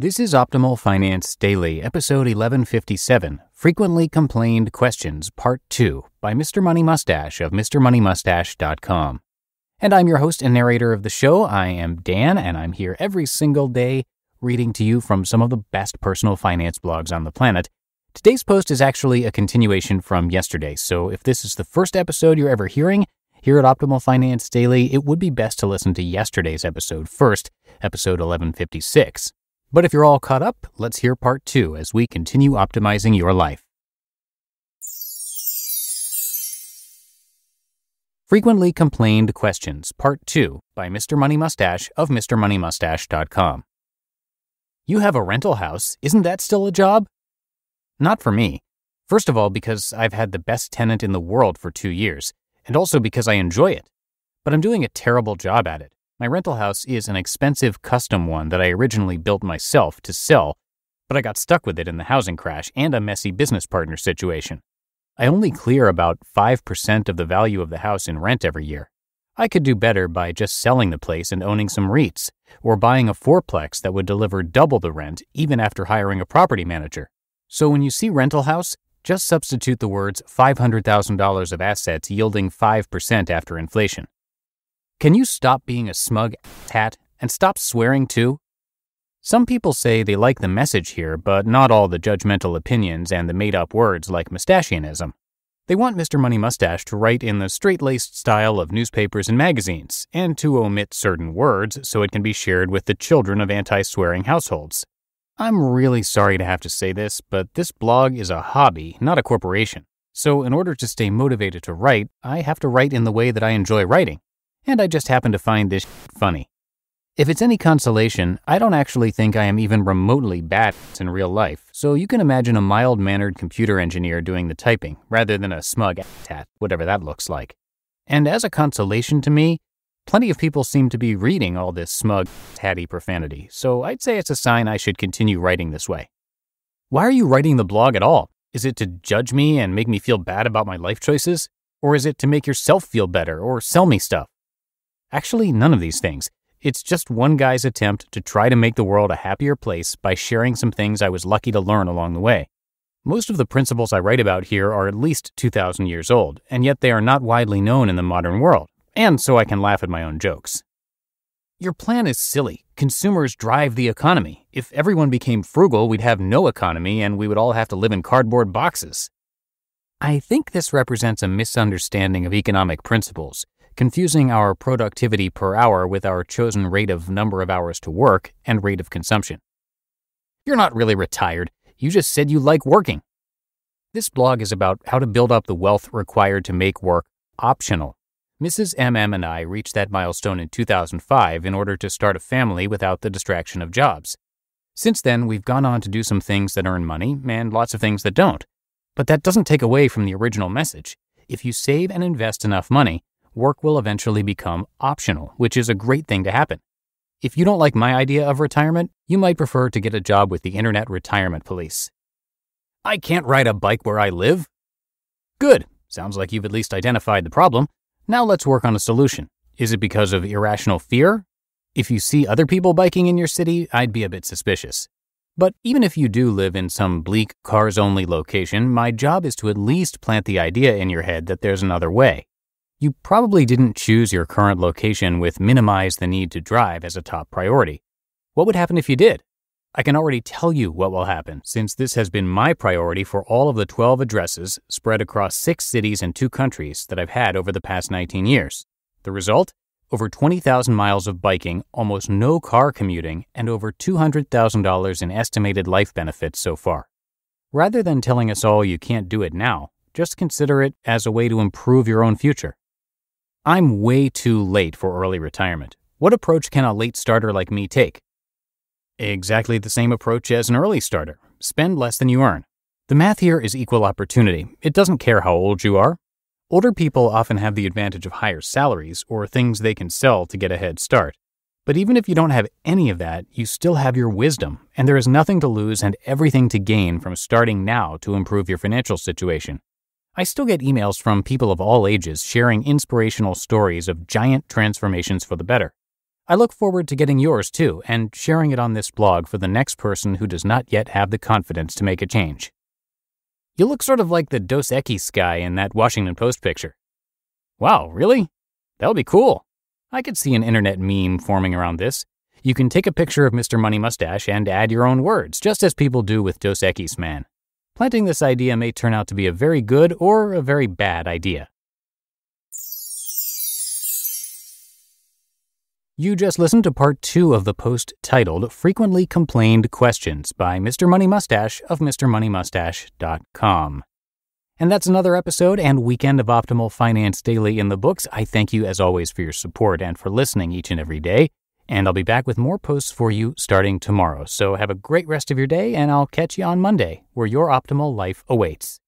This is Optimal Finance Daily, episode 1157, Frequently Complained Questions, Part 2, by Mr. Money Mustache of MrMoneyMustache.com. And I'm your host and narrator of the show. I am Dan, and I'm here every single day reading to you from some of the best personal finance blogs on the planet. Today's post is actually a continuation from yesterday, so if this is the first episode you're ever hearing, here at Optimal Finance Daily, it would be best to listen to yesterday's episode first, episode 1156. But if you're all caught up, let's hear part two as we continue optimizing your life. Frequently Complained Questions, Part 2 by Mr. Money Mustache of MrMoneyMustache.com. You have a rental house, isn't that still a job? Not for me. First of all, because I've had the best tenant in the world for two years, and also because I enjoy it. But I'm doing a terrible job at it. My rental house is an expensive custom one that I originally built myself to sell, but I got stuck with it in the housing crash and a messy business partner situation. I only clear about 5% of the value of the house in rent every year. I could do better by just selling the place and owning some REITs, or buying a fourplex that would deliver double the rent even after hiring a property manager. So when you see rental house, just substitute the words $500,000 of assets yielding 5% after inflation. Can you stop being a smug hat and stop swearing too? Some people say they like the message here, but not all the judgmental opinions and the made up words like mustachianism. They want Mr. Money Mustache to write in the straight laced style of newspapers and magazines, and to omit certain words so it can be shared with the children of anti swearing households. I'm really sorry to have to say this, but this blog is a hobby, not a corporation. So, in order to stay motivated to write, I have to write in the way that I enjoy writing and I just happen to find this funny. If it's any consolation, I don't actually think I am even remotely bad in real life, so you can imagine a mild mannered computer engineer doing the typing rather than a smug tat, whatever that looks like. And as a consolation to me, plenty of people seem to be reading all this smug tatty profanity, so I'd say it's a sign I should continue writing this way. Why are you writing the blog at all? Is it to judge me and make me feel bad about my life choices? Or is it to make yourself feel better or sell me stuff? Actually, none of these things. It's just one guy's attempt to try to make the world a happier place by sharing some things I was lucky to learn along the way. Most of the principles I write about here are at least 2,000 years old, and yet they are not widely known in the modern world, and so I can laugh at my own jokes. Your plan is silly. Consumers drive the economy. If everyone became frugal, we'd have no economy and we would all have to live in cardboard boxes. I think this represents a misunderstanding of economic principles confusing our productivity per hour with our chosen rate of number of hours to work and rate of consumption. You're not really retired, you just said you like working. This blog is about how to build up the wealth required to make work optional. Mrs. MM and I reached that milestone in 2005 in order to start a family without the distraction of jobs. Since then, we've gone on to do some things that earn money and lots of things that don't. But that doesn't take away from the original message. If you save and invest enough money, work will eventually become optional, which is a great thing to happen. If you don't like my idea of retirement, you might prefer to get a job with the Internet Retirement Police. I can't ride a bike where I live. Good. Sounds like you've at least identified the problem. Now let's work on a solution. Is it because of irrational fear? If you see other people biking in your city, I'd be a bit suspicious. But even if you do live in some bleak, cars only location, my job is to at least plant the idea in your head that there's another way. You probably didn't choose your current location with minimize the need to drive as a top priority. What would happen if you did? I can already tell you what will happen, since this has been my priority for all of the 12 addresses spread across six cities and two countries that I've had over the past 19 years. The result? Over 20,000 miles of biking, almost no car commuting, and over $200,000 in estimated life benefits so far. Rather than telling us all you can't do it now, just consider it as a way to improve your own future. I'm way too late for early retirement. What approach can a late starter like me take? Exactly the same approach as an early starter spend less than you earn. The math here is equal opportunity, it doesn't care how old you are. Older people often have the advantage of higher salaries or things they can sell to get a head start. But even if you don't have any of that, you still have your wisdom, and there is nothing to lose and everything to gain from starting now to improve your financial situation. I still get emails from people of all ages sharing inspirational stories of giant transformations for the better. I look forward to getting yours too and sharing it on this blog for the next person who does not yet have the confidence to make a change. You look sort of like the Dos Equis guy in that Washington Post picture. Wow, really? That'll be cool. I could see an internet meme forming around this. You can take a picture of Mr. Money Mustache and add your own words, just as people do with Dos Equis Man planting this idea may turn out to be a very good or a very bad idea. You just listened to part two of the post titled Frequently Complained Questions by Mr. Money Mustache of MrMoneyMustache.com. And that's another episode and weekend of Optimal Finance Daily in the books. I thank you as always for your support and for listening each and every day. And I'll be back with more posts for you starting tomorrow. So have a great rest of your day, and I'll catch you on Monday, where your optimal life awaits.